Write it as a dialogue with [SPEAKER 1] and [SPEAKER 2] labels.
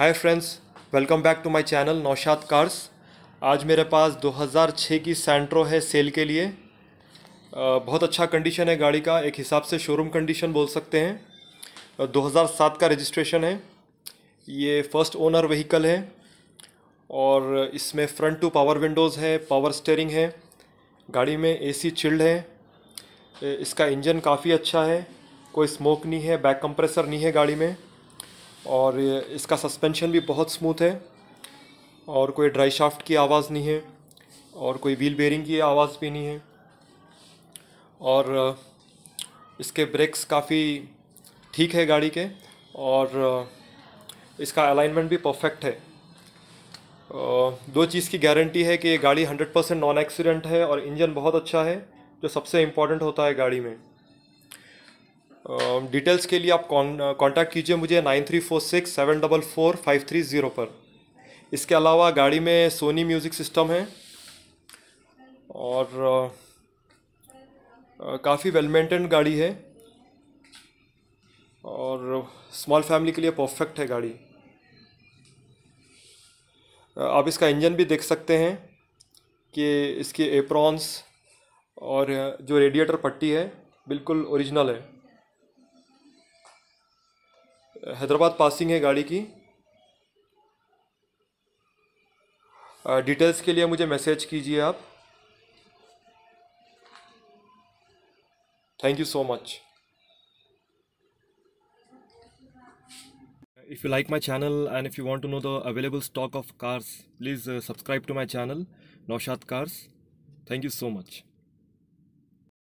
[SPEAKER 1] hi friends welcome back to my channel Naushad cars आज मेरे पास 2006 की सेंट्रो है सेल के लिए बहुत अच्छा कंडीशन है गाड़ी का एक हिसाब से शोरूम कंडीशन बोल सकते हैं 2007 का रजिस्ट्रेशन है ये फर्स्ट ओनर व्हीकल है और इसमें फ्रंट टू पावर विंडोज़ है पावर स्टेयरिंग है गाड़ी में ए चिल्ड है इसका इंजन काफ़ी अच्छा है कोई स्मोक नहीं है बैक कंप्रेसर नहीं है गाड़ी में और इसका सस्पेंशन भी बहुत स्मूथ है और कोई ड्राई शाफ्ट की आवाज़ नहीं है और कोई व्हील बेयरिंग की आवाज़ भी नहीं है और इसके ब्रेक्स काफ़ी ठीक है गाड़ी के और इसका अलाइनमेंट भी परफेक्ट है दो चीज़ की गारंटी है कि ये गाड़ी 100% नॉन एक्सीडेंट है और इंजन बहुत अच्छा है जो सबसे इम्पॉर्टेंट होता है गाड़ी में डिटेल्स के लिए आप कॉन्टैक्ट कीजिए मुझे nine three four six seven double four five three zero पर इसके अलावा गाड़ी में सोनी म्यूज़िक सिस्टम है और काफ़ी वेल मेंटेन गाड़ी है और स्मॉल फैमिली के लिए परफेक्ट है गाड़ी आप इसका इंजन भी देख सकते हैं कि इसके एप्रॉन्स और जो रेडिएटर पट्टी है बिल्कुल ओरिजिनल है हैदराबाद पासिंग है गाड़ी की डिटेल्स के लिए मुझे मैसेज कीजिए आप thank you so much if you like my channel and if you want to know the available stock of cars please subscribe to my channel Naushad cars thank you so much